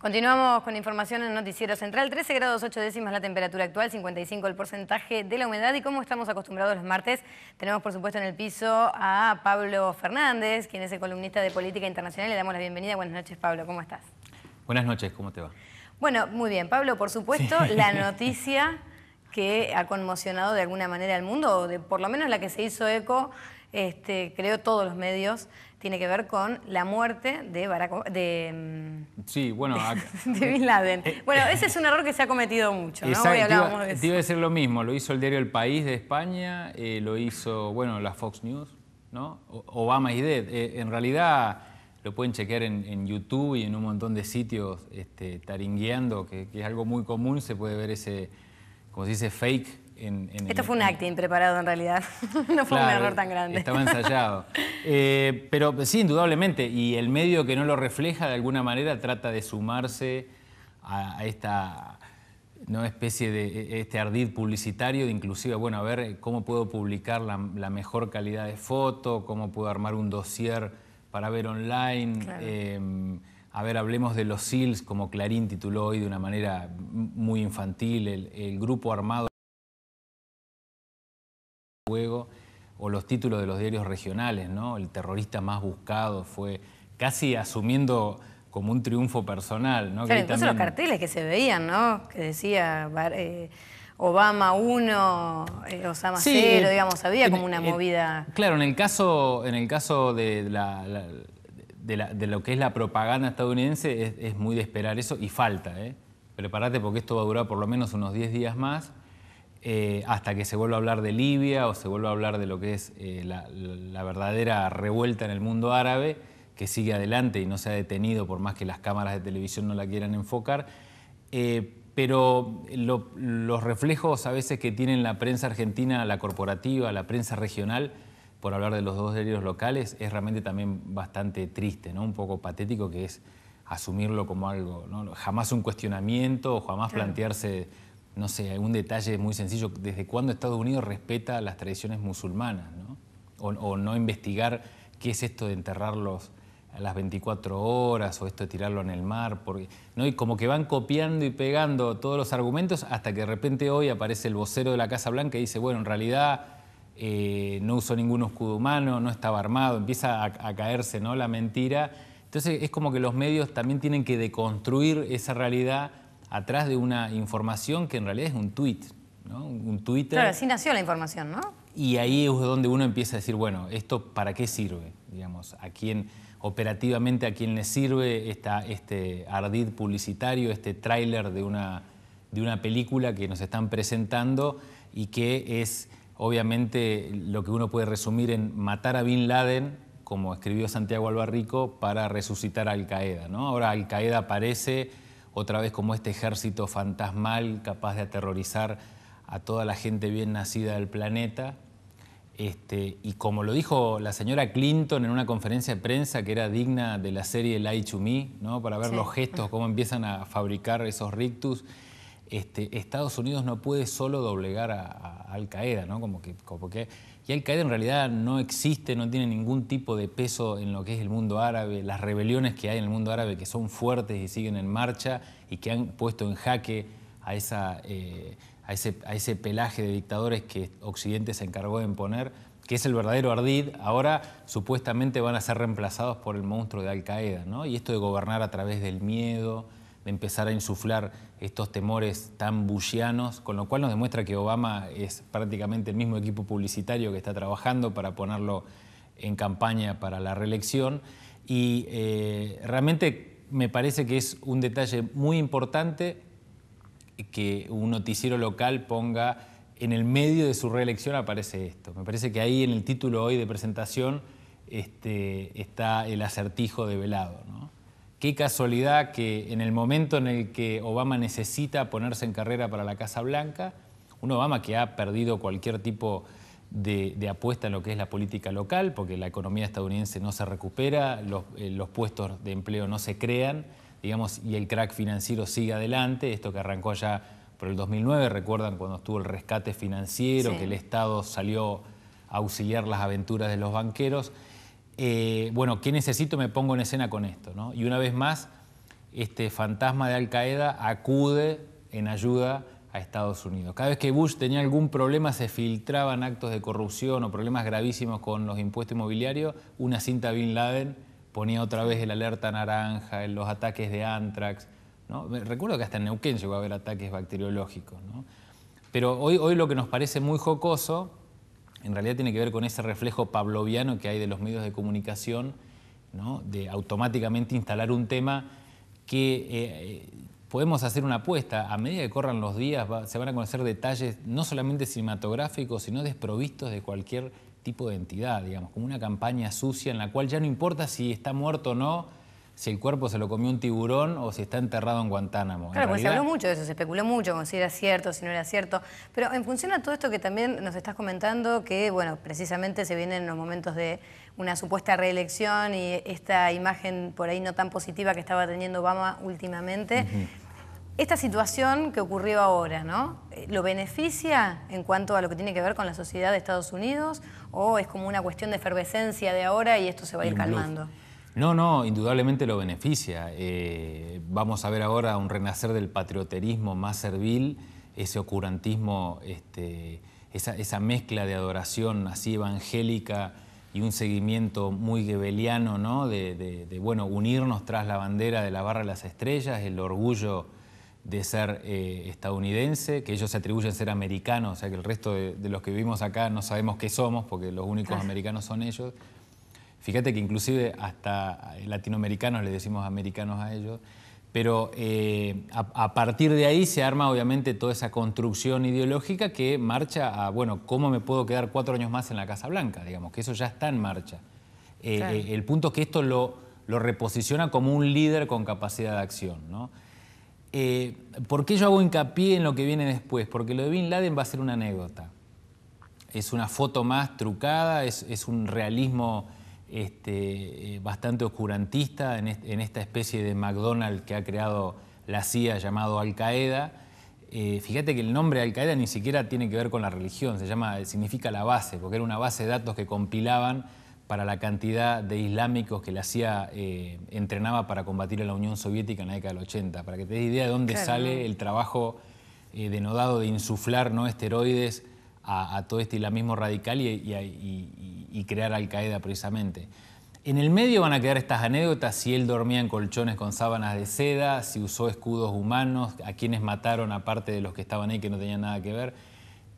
Continuamos con información en Noticiero Central. 13 grados 8 décimas la temperatura actual, 55 el porcentaje de la humedad y como estamos acostumbrados los martes, tenemos por supuesto en el piso a Pablo Fernández, quien es el columnista de Política Internacional. Le damos la bienvenida. Buenas noches, Pablo. ¿Cómo estás? Buenas noches, ¿cómo te va? Bueno, muy bien. Pablo, por supuesto, la noticia que ha conmocionado de alguna manera al mundo, o de, por lo menos la que se hizo eco, este, creo, todos los medios, tiene que ver con la muerte de de, mm, sí, bueno, Bin Laden. Eh, eh, bueno, ese es un error que se ha cometido mucho, ¿no? hablábamos de eso. Debe ser lo mismo, lo hizo el diario El País de España, eh, lo hizo, bueno, la Fox News, ¿no? Obama y dead. en realidad lo pueden chequear en, YouTube y en un montón de sitios este, taringueando, que, que, es algo muy común, se puede ver ese, como se dice, fake esto fue un acting preparado en realidad, no fue un error tan grande. Estaba ensayado. Eh, pero sí, indudablemente, y el medio que no lo refleja de alguna manera trata de sumarse a, esta especie de e, este ardid publicitario de inclusive, bueno, a ver cómo puedo publicar la, mejor calidad de foto, cómo puedo armar un dossier para ver online. Em, a ver, hablemos de los SILS como Clarín tituló hoy de una manera muy infantil, el grupo armado. o los títulos de los diarios regionales, ¿no? El terrorista más buscado fue casi asumiendo como un triunfo personal, ¿no? Claro, entonces los carteles que se veían, ¿no? Que decía eh, Obama 1, eh, Osama 0, eh, digamos, había como una movida. Claro, en el caso, en el caso de, de, lo que es la propaganda estadounidense es, muy de esperar eso y falta, ¿eh? Prepárate porque esto va a durar por lo menos unos 10 días más eh, hasta que se vuelva a hablar de Libia o se vuelva a hablar de lo que es eh, la, verdadera revuelta en el mundo árabe, que sigue adelante y no se ha detenido por más que las cámaras de televisión no la quieran enfocar. Eh, pero los reflejos a veces que tienen la prensa argentina, la corporativa, la prensa regional, por hablar de los dos diarios locales, es realmente también bastante triste, ¿no? un poco patético que es asumirlo como algo, ¿no? jamás un cuestionamiento, o jamás plantearse no sé, algún detalle muy sencillo, desde cuándo Estados Unidos respeta las tradiciones musulmanas, ¿no? O, no investigar qué es esto de enterrarlos a las 24 horas o esto de tirarlo en el mar, porque, ¿no? y como que van copiando y pegando todos los argumentos hasta que de repente hoy aparece el vocero de la Casa Blanca y dice, bueno, en realidad eh, no usó ningún escudo humano, no estaba armado, empieza a, a caerse ¿no? la mentira. Entonces es como que los medios también tienen que deconstruir esa realidad atrás de una información que en realidad es un tuit... ¿no? Un Twitter. Claro, así nació la información, ¿no? Y ahí es donde uno empieza a decir, bueno, ¿esto para qué sirve? Digamos, a quién, operativamente, a quién le sirve esta, este ardid publicitario, este tráiler de una, de una película que nos están presentando y que es obviamente lo que uno puede resumir en matar a Bin Laden, como escribió Santiago Albarrico, para resucitar a Al Qaeda. ¿no? Ahora Al Qaeda aparece otra vez como este ejército fantasmal capaz de aterrorizar a toda la gente bien nacida del planeta. Este, y como lo dijo la señora Clinton en una conferencia de prensa que era digna de la serie Light to Me, ¿no? para ver los gestos, cómo empiezan a fabricar esos rictus, este, Estados Unidos no puede solo doblegar a, Al Qaeda, ¿no? como que, como que y Al-Qaeda en realidad no existe, no tiene ningún tipo de peso en lo que es el mundo árabe, las rebeliones que hay en el mundo árabe que son fuertes y siguen en marcha y que han puesto en jaque a, eh, ese, pelaje de dictadores que Occidente se encargó de imponer, que es el verdadero ardid, ahora supuestamente van a ser reemplazados por el monstruo de Al-Qaeda, Y esto de gobernar a través del miedo, de empezar a insuflar estos temores tan bullianos, con lo cual nos demuestra que Obama es prácticamente el mismo equipo publicitario que está trabajando para ponerlo en campaña para la reelección. Y eh, realmente me parece que es un detalle muy importante que un noticiero local ponga en el medio de su reelección aparece esto. Me parece que ahí en el título hoy de presentación este, está el acertijo develado. Velado. Qué casualidad que en el momento en el que Obama necesita ponerse en carrera para la Casa Blanca, un Obama que ha perdido cualquier tipo de, apuesta en lo que es la política local, porque la economía estadounidense no se recupera, eh, los, puestos de empleo no se crean, digamos, y el crack financiero sigue adelante, esto que arrancó ya por el 2009, recuerdan cuando estuvo el rescate financiero, que el Estado salió a auxiliar las aventuras de los banqueros. Eh, bueno, ¿qué necesito? Me pongo en escena con esto. Y una vez más, este fantasma de Al Qaeda acude en ayuda a Estados Unidos. Cada vez que Bush tenía algún problema se filtraban actos de corrupción o problemas gravísimos con los impuestos inmobiliarios, una cinta Bin Laden ponía otra vez el alerta naranja, en los ataques de Antrax. Recuerdo que hasta en Neuquén llegó a haber ataques bacteriológicos. Pero hoy, hoy lo que nos parece muy jocoso en realidad tiene que ver con ese reflejo pavloviano que hay de los medios de comunicación, de automáticamente instalar un tema que eh, eh, podemos hacer una apuesta, a medida que corran los días se van a conocer detalles no solamente cinematográficos, sino desprovistos de cualquier tipo de entidad, digamos, como una campaña sucia en la cual ya no importa si está muerto o no, si el cuerpo se lo comió un tiburón o si está enterrado en Guantánamo. Claro, en se habló mucho de eso, se especuló mucho con si era cierto, si no era cierto. Pero en función a todo esto que también nos estás comentando, que bueno, precisamente se vienen los momentos de una supuesta reelección y esta imagen por ahí no tan positiva que estaba teniendo Obama últimamente. Esta situación que ocurrió ahora, ¿no? ¿Lo beneficia en cuanto a lo que tiene que ver con la sociedad de Estados Unidos o es como una cuestión de efervescencia de ahora y esto se va a ir calmando? No, no, indudablemente lo beneficia. Eh, vamos a ver ahora un renacer del patrioterismo más servil, ese ocurantismo, este, esa, mezcla de adoración así evangélica y un seguimiento muy gebeliano, ¿no? De, bueno, unirnos tras la bandera de la barra de las estrellas, el orgullo de ser eh, estadounidense, que ellos se atribuyen ser americanos, o sea que el resto de, los que vivimos acá no sabemos qué somos, porque los únicos americanos son ellos, Fíjate que inclusive hasta eh, latinoamericanos le decimos americanos a ellos, pero eh, a, partir de ahí se arma obviamente toda esa construcción ideológica que marcha a, bueno, ¿cómo me puedo quedar cuatro años más en la Casa Blanca? Digamos, que eso ya está en marcha. Eh, el punto es que esto lo, reposiciona como un líder con capacidad de acción. ¿no? ¿Por qué yo hago hincapié en lo que viene después? Porque lo de Bin Laden va a ser una anécdota. Es una foto más trucada, es un realismo este, eh, bastante oscurantista en, esta especie de McDonald's que ha creado la CIA llamado Al Qaeda. Eh, fíjate que el nombre Al Qaeda ni siquiera tiene que ver con la religión, se llama, significa la base, porque era una base de datos que compilaban para la cantidad de islámicos que la CIA eh, entrenaba para combatir a la Unión Soviética en la década del 80, para que te des idea de dónde sale el trabajo denodado de insuflar ¿no? esteroides a, todo este islamismo radical y, y, y y crear Al Qaeda precisamente. En el medio van a quedar estas anécdotas, si él dormía en colchones con sábanas de seda, si usó escudos humanos, a quienes mataron aparte de los que estaban ahí que no tenían nada que ver.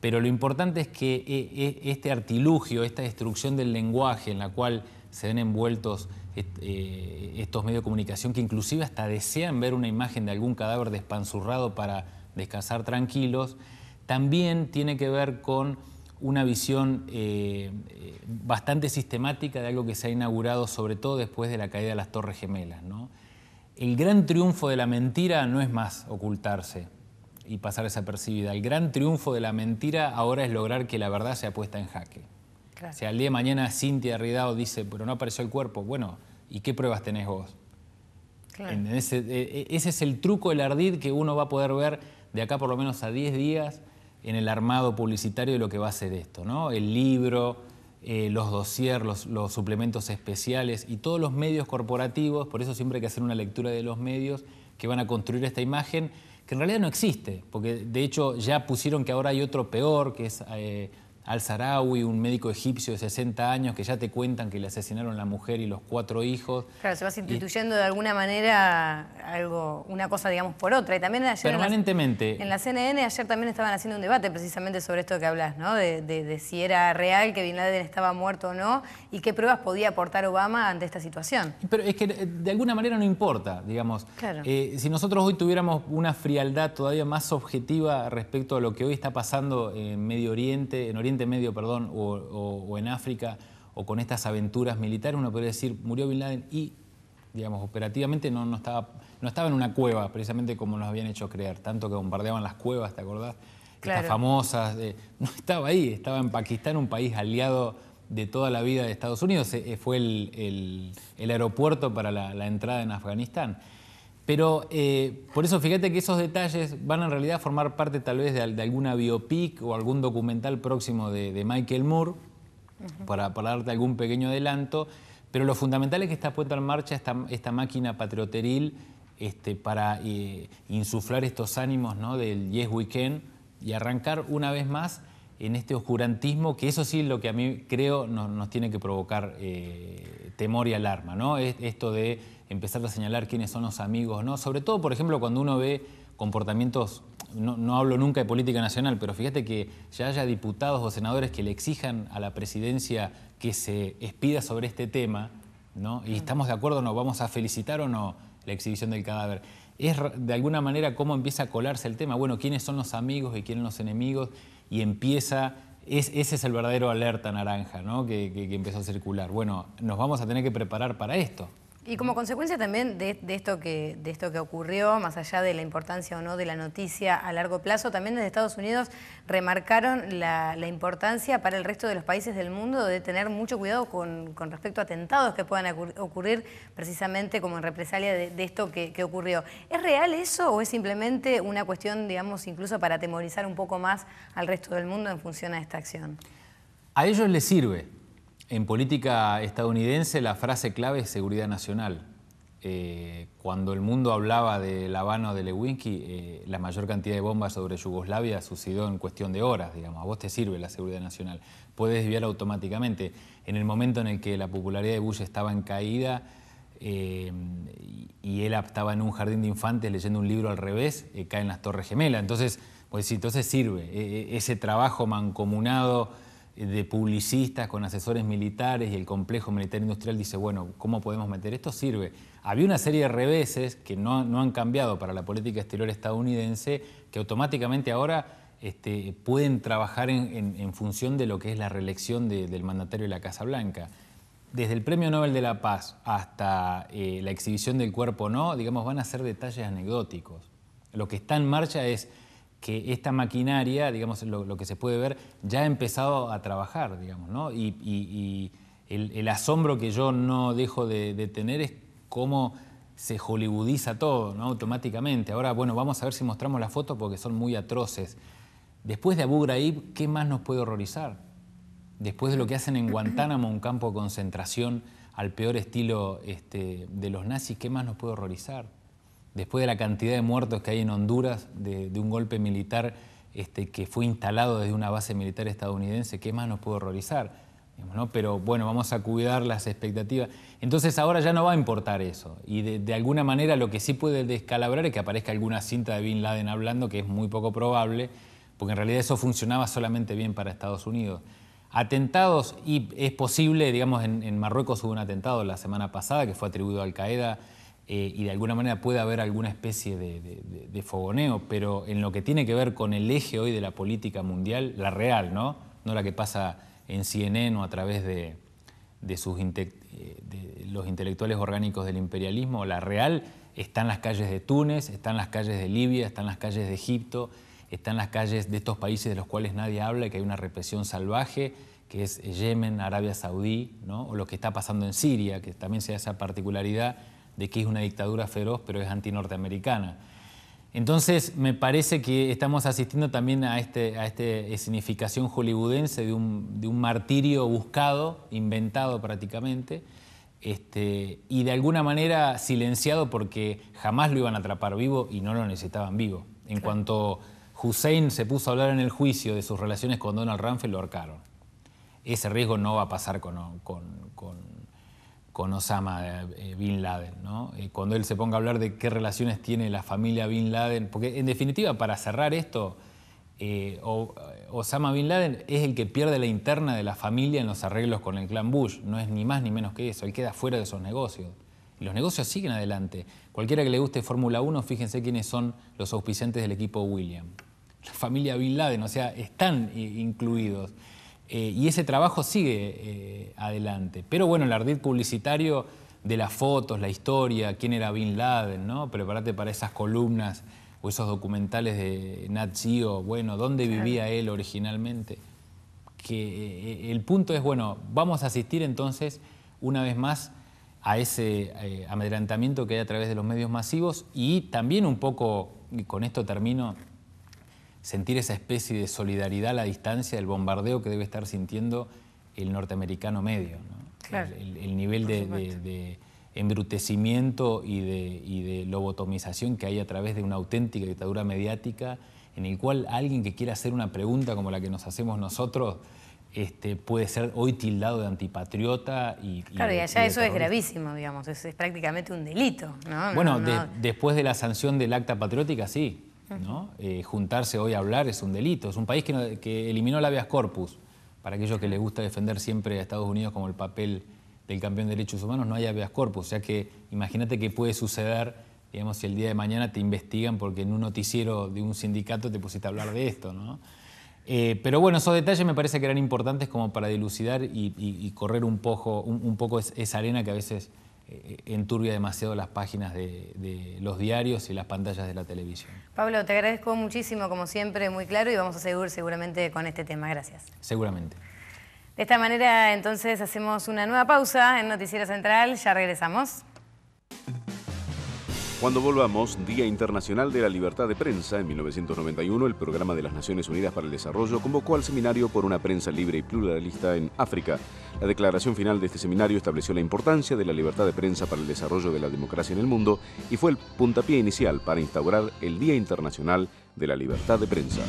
Pero lo importante es que eh, eh, este artilugio, esta destrucción del lenguaje en la cual se ven envueltos eh, estos medios de comunicación que inclusive hasta desean ver una imagen de algún cadáver despanzurrado para descansar tranquilos, también tiene que ver con una visión eh, bastante sistemática de algo que se ha inaugurado, sobre todo después de la caída de las Torres Gemelas. El gran triunfo de la mentira no es más ocultarse y pasar desapercibida. El gran triunfo de la mentira ahora es lograr que la verdad sea puesta en jaque. Claro. al día de mañana Cintia Ridao dice, pero no apareció el cuerpo. Bueno, ¿y qué pruebas tenés vos? ese, e, e, ese es el truco, el ardid que uno va a poder ver de acá por lo menos a 10 días en el armado publicitario de lo que va a ser esto, ¿no? El libro, eh, los dossiers, los, suplementos especiales y todos los medios corporativos, por eso siempre hay que hacer una lectura de los medios que van a construir esta imagen, que en realidad no existe, porque de hecho ya pusieron que ahora hay otro peor, que es eh, al-Sarawi, un médico egipcio de 60 años, que ya te cuentan que le asesinaron la mujer y los cuatro hijos. Claro, se va instituyendo de alguna manera algo, una cosa, digamos, por otra. Y también ayer Permanentemente. En la, CNN ayer también estaban haciendo un debate precisamente sobre esto que hablas, ¿no? De, si era real que Bin Laden estaba muerto o no y qué pruebas podía aportar Obama ante esta situación. Pero es que eh, de alguna manera no importa, digamos. Eh, si nosotros hoy tuviéramos una frialdad todavía más objetiva respecto a lo que hoy está pasando en Medio Oriente, en Oriente Medio, perdón, o, en África, o con estas aventuras militares, uno podría decir, murió Bin Laden y, digamos, operativamente no, no, estaba, no estaba en una cueva, precisamente como nos habían hecho creer, tanto que bombardeaban las cuevas, ¿te acordás? Estas famosas, no estaba ahí, estaba en Pakistán, un país aliado de toda la vida de Estados Unidos, eh, fue el, aeropuerto para la entrada en Afganistán. Pero eh, por eso fíjate que esos detalles van en realidad a formar parte tal vez de, alguna biopic o algún documental próximo de, Michael Moore, para, darte algún pequeño adelanto. Pero lo fundamental es que está puesta en marcha esta, máquina patrioteril este, para eh, insuflar estos ánimos del Yes Weekend y arrancar una vez más en este oscurantismo, que eso sí es lo que a mí creo nos, tiene que provocar eh, temor y alarma, ¿no? esto de empezar a señalar quiénes son los amigos, ¿no? Sobre todo, por ejemplo, cuando uno ve comportamientos, no, hablo nunca de política nacional, pero fíjate que ya haya diputados o senadores que le exijan a la presidencia que se expida sobre este tema, ¿no? Y estamos de acuerdo ¿nos vamos a felicitar o no la exhibición del cadáver. Es de alguna manera cómo empieza a colarse el tema, bueno, quiénes son los amigos y quiénes los enemigos, y empieza ese es el verdadero alerta naranja ¿no? que, empezó a circular. Bueno, nos vamos a tener que preparar para esto. Y como consecuencia también de, esto que, de esto que ocurrió, más allá de la importancia o no de la noticia a largo plazo, también desde Estados Unidos remarcaron la, importancia para el resto de los países del mundo de tener mucho cuidado con, respecto a atentados que puedan ocurrir precisamente como en represalia de, esto que, que, ocurrió. ¿Es real eso o es simplemente una cuestión, digamos, incluso para atemorizar un poco más al resto del mundo en función a esta acción? A ellos les sirve en política estadounidense la frase clave es seguridad nacional. Eh, cuando el mundo hablaba de La Habana de Lewinsky, eh, la mayor cantidad de bombas sobre Yugoslavia sucedió en cuestión de horas, digamos. A vos te sirve la seguridad nacional. Puedes desviar automáticamente. En el momento en el que la popularidad de Bush estaba en caída eh, y él estaba en un jardín de infantes leyendo un libro al revés, caen las Torres Gemelas. Entonces, pues entonces sirve. ese trabajo mancomunado de publicistas con asesores militares y el complejo militar industrial dice, bueno, ¿cómo podemos meter esto? Sirve. Había una serie de reveses que no, han cambiado para la política exterior estadounidense que automáticamente ahora este, pueden trabajar en, función de lo que es la reelección del mandatario de la Casa Blanca. Desde el Premio Nobel de la Paz hasta eh, la exhibición del cuerpo no, digamos, van a ser detalles anecdóticos. Lo que está en marcha es que esta maquinaria, digamos, lo, que se puede ver, ya ha empezado a trabajar, digamos, ¿no? Y, el, asombro que yo no dejo de, tener es cómo se hollywoodiza todo, ¿no? Automáticamente. Ahora, bueno, vamos a ver si mostramos las fotos porque son muy atroces. Después de Abu Ghraib, ¿qué más nos puede horrorizar? Después de lo que hacen en Guantánamo, un campo de concentración al peor estilo este, de los nazis, ¿qué más nos puede horrorizar? después de la cantidad de muertos que hay en Honduras, de, un golpe militar este, que fue instalado desde una base militar estadounidense, ¿qué más nos puede horrorizar? Pero bueno, vamos a cuidar las expectativas. Entonces ahora ya no va a importar eso. Y de, alguna manera lo que sí puede descalabrar es que aparezca alguna cinta de Bin Laden hablando, que es muy poco probable, porque en realidad eso funcionaba solamente bien para Estados Unidos. Atentados, y es posible, digamos, en, en Marruecos hubo un atentado la semana pasada que fue atribuido a Al Qaeda. Eh, y de alguna manera puede haber alguna especie de, fogoneo, pero en lo que tiene que ver con el eje hoy de la política mundial, la real, ¿no? la que pasa en CNN o a través de, sus eh, los intelectuales orgánicos del imperialismo, la real está en las calles de Túnez, está en las calles de Libia, está en las calles de Egipto, está en las calles de estos países de los cuales nadie habla y que hay una represión salvaje, que es Yemen, Arabia Saudí, o lo que está pasando en Siria, que también se da esa particularidad de que es una dictadura feroz, pero es antinorteamericana. Entonces, me parece que estamos asistiendo también a esta a este escenificación hollywoodense de un, martirio buscado, inventado prácticamente, este, y de alguna manera silenciado porque jamás lo iban a atrapar vivo y no lo necesitaban vivo. En cuanto Hussein se puso a hablar en el juicio de sus relaciones con Donald Trump lo arcaron. Ese riesgo no va a pasar con con Osama eh, eh, Bin Laden. ¿no? Eh, cuando él se ponga a hablar de qué relaciones tiene la familia Bin Laden, porque en definitiva, para cerrar esto, Osama Bin Laden es el que pierde la interna de la familia en los arreglos con el clan Bush, no es ni más ni menos que eso, él queda fuera de esos negocios. los negocios siguen adelante. Cualquiera que le guste Fórmula 1, fíjense quiénes son los auspiciantes del equipo Williams. La familia Bin Laden, o sea, están incluidos. Eh, y ese trabajo sigue eh, adelante. Pero bueno, el ardid publicitario de las fotos, la historia, quién era Bin Laden, ¿no? Prepárate para esas columnas o esos documentales de Nat Geo, bueno, ¿dónde vivía él originalmente? Que eh, el punto es, bueno, vamos a asistir entonces una vez más a ese eh, amedrantamiento que hay a través de los medios masivos y también un poco, y con esto termino, sentir esa especie de solidaridad a la distancia del bombardeo que debe estar sintiendo el norteamericano medio. el, nivel de, embrutecimiento y de, lobotomización que hay a través de una auténtica dictadura mediática en el cual alguien que quiera hacer una pregunta como la que nos hacemos nosotros este, puede ser hoy tildado de antipatriota y... Claro, y, allá eso es gravísimo, digamos, es, prácticamente un delito. Bueno, después de la sanción del acta patriótica, sí. Eh, juntarse hoy a hablar es un delito. Es un país que, eliminó el habeas corpus. Para aquellos que les gusta defender siempre a Estados Unidos como el papel del campeón de derechos humanos, no hay habeas corpus. O sea que imagínate qué puede suceder, digamos, si el día de mañana te investigan porque en un noticiero de un sindicato te pusiste a hablar de esto, eh, pero bueno, esos detalles me parece que eran importantes como para dilucidar y, correr un poco, un, poco esa arena que a veces eh, enturbia demasiado las páginas de, los diarios y las pantallas de la televisión. Pablo, te agradezco muchísimo, como siempre, muy claro y vamos a seguir seguramente con este tema. Gracias. Seguramente. De esta manera, entonces, hacemos una nueva pausa en Noticiero Central. Ya regresamos. Cuando volvamos, Día Internacional de la Libertad de Prensa, en 1991, el Programa de las Naciones Unidas para el Desarrollo convocó al seminario por una prensa libre y pluralista en África. La declaración final de este seminario estableció la importancia de la libertad de prensa para el desarrollo de la democracia en el mundo y fue el puntapié inicial para instaurar el Día Internacional de la Libertad de Prensa.